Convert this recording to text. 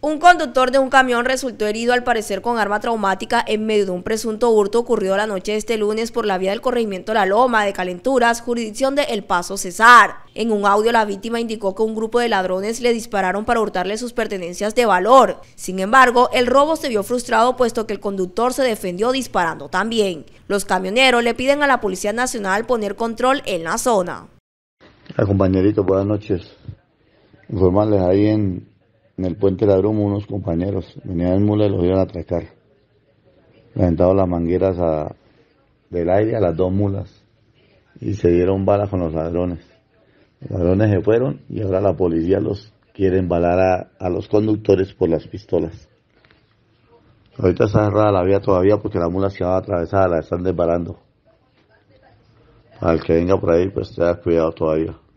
Un conductor de un camión resultó herido al parecer con arma traumática en medio de un presunto hurto ocurrido la noche de este lunes por la vía del corregimiento La Loma de Calenturas, jurisdicción de El Paso Cesar. En un audio la víctima indicó que un grupo de ladrones le dispararon para hurtarle sus pertenencias de valor. Sin embargo, el robo se vio frustrado puesto que el conductor se defendió disparando también. Los camioneros le piden a la Policía Nacional poner control en la zona. Compañerito buenas noches. Informarles ahí en en el puente ladrón unos compañeros, venían en mula y los iban a atracar. Le dado las mangueras del aire a las dos mulas y se dieron balas con los ladrones. Los ladrones se fueron y ahora la policía los quiere embalar a, los conductores por las pistolas. Ahorita está cerrada la vía todavía porque la mula se va atravesada, la están desbarando. Al que venga por ahí, pues tenga cuidado todavía.